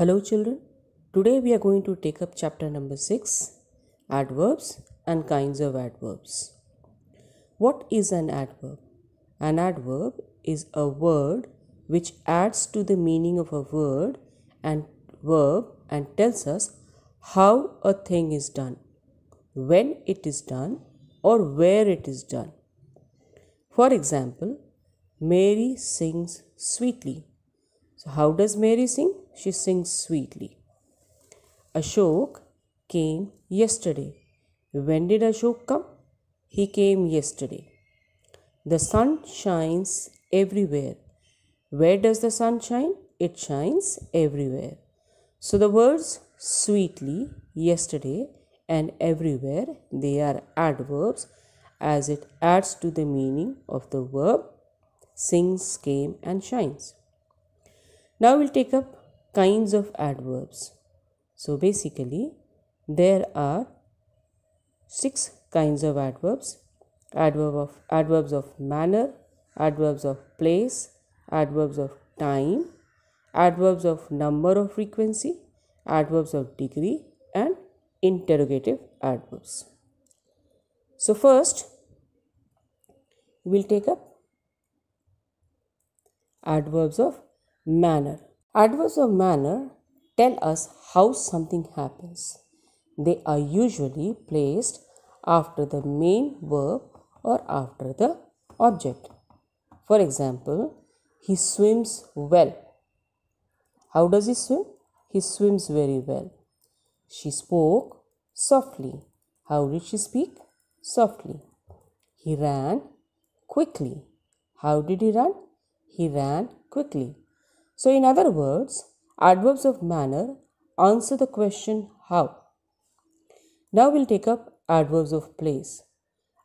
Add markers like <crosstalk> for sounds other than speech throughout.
Hello children, today we are going to take up chapter number 6 Adverbs and kinds of adverbs. What is an adverb? An adverb is a word which adds to the meaning of a word and verb and tells us how a thing is done, when it is done, or where it is done. For example, Mary sings sweetly so, how does Mary sing? She sings sweetly. Ashok came yesterday. When did Ashok come? He came yesterday. The sun shines everywhere. Where does the sun shine? It shines everywhere. So the words sweetly, yesterday, and everywhere they are adverbs as it adds to the meaning of the verb sings, came, and shines. Now we'll take up kinds of adverbs. So basically there are six kinds of adverbs. Adverb of adverbs of manner, adverbs of place, adverbs of time, adverbs of number or frequency, adverbs of degree and interrogative adverbs. So first we'll take up adverbs of Manner. Adverbs of manner tell us how something happens. They are usually placed after the main verb or after the object. For example, he swims well. How does he swim? He swims very well. She spoke softly. How did she speak? Softly. He ran quickly. How did he run? He ran quickly. So, in other words, adverbs of manner answer the question how. Now we'll take up adverbs of place.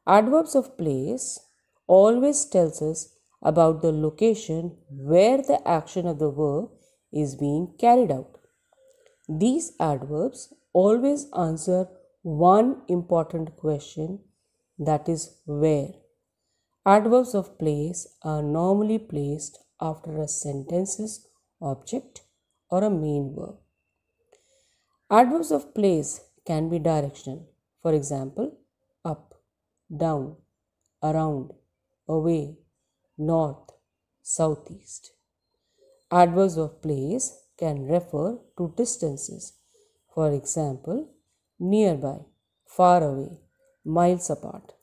Adverbs of place always tells us about the location where the action of the verb is being carried out. These adverbs always answer one important question that is where. Adverbs of place are normally placed after a sentences object, or a main verb. Adverbs of place can be directional. For example, up, down, around, away, north, southeast. Adverbs of place can refer to distances. For example, nearby, far away, miles apart.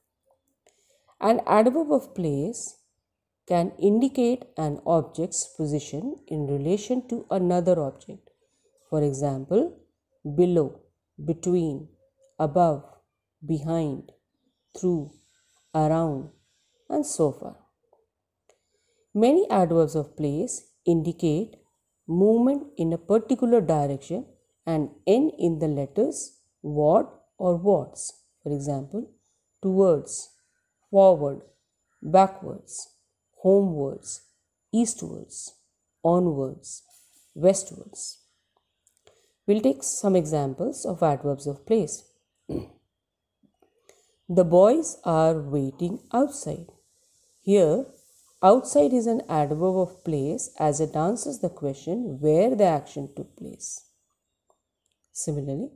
An adverb of place can indicate an object's position in relation to another object. For example, below, between, above, behind, through, around, and so far. Many adverbs of place indicate movement in a particular direction and end in the letters what or what's. For example, towards, forward, backwards homewards, eastwards, onwards, westwards. We'll take some examples of adverbs of place. <clears throat> the boys are waiting outside. Here, outside is an adverb of place as it answers the question where the action took place. Similarly,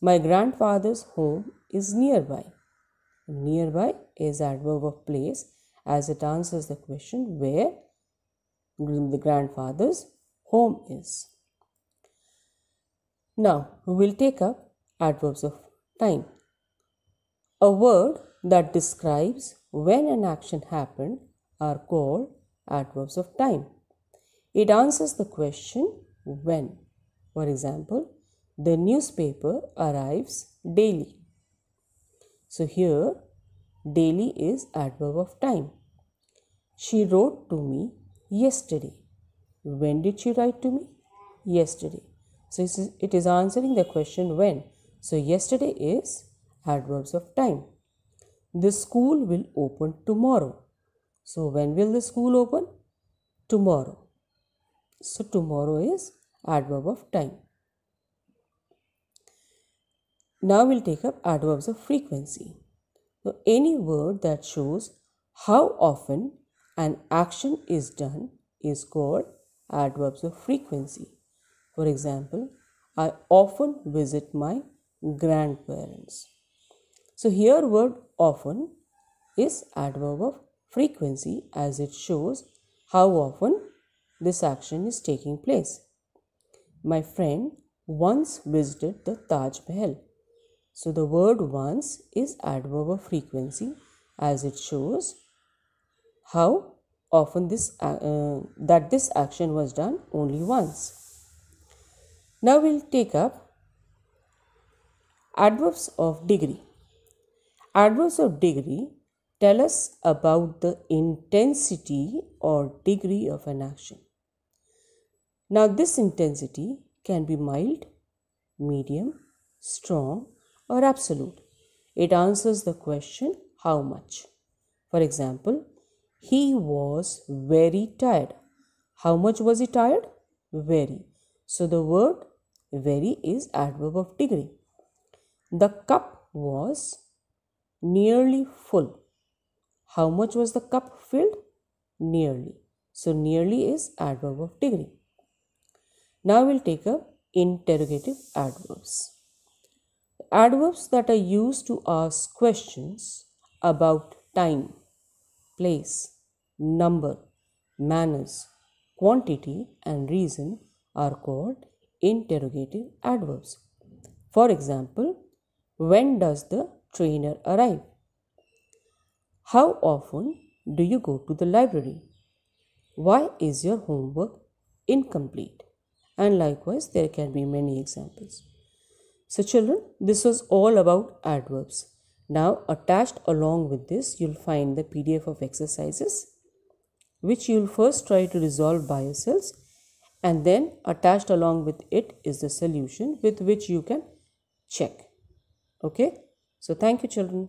my grandfather's home is nearby. Nearby is adverb of place as it answers the question where the grandfather's home is. Now we will take up adverbs of time. A word that describes when an action happened are called adverbs of time. It answers the question when. For example, the newspaper arrives daily. So here Daily is adverb of time. She wrote to me yesterday. When did she write to me? Yesterday. So it is answering the question when. So yesterday is adverbs of time. The school will open tomorrow. So when will the school open? Tomorrow. So tomorrow is adverb of time. Now we'll take up adverbs of frequency. So, any word that shows how often an action is done is called adverbs of frequency. For example, I often visit my grandparents. So, here word often is adverb of frequency as it shows how often this action is taking place. My friend once visited the Taj Mahal. So the word once is adverb of frequency as it shows how often this uh, uh, that this action was done only once. Now we'll take up adverbs of degree. Adverbs of degree tell us about the intensity or degree of an action. Now this intensity can be mild, medium, strong or absolute. It answers the question how much. For example, he was very tired. How much was he tired? Very. So the word very is adverb of degree. The cup was nearly full. How much was the cup filled? Nearly. So nearly is adverb of degree. Now we'll take up interrogative adverbs adverbs that are used to ask questions about time, place, number, manners, quantity, and reason are called interrogative adverbs. For example, when does the trainer arrive? How often do you go to the library? Why is your homework incomplete? And likewise, there can be many examples. So children, this was all about adverbs. Now attached along with this, you'll find the PDF of exercises which you'll first try to resolve by yourselves and then attached along with it is the solution with which you can check. Okay. So thank you children.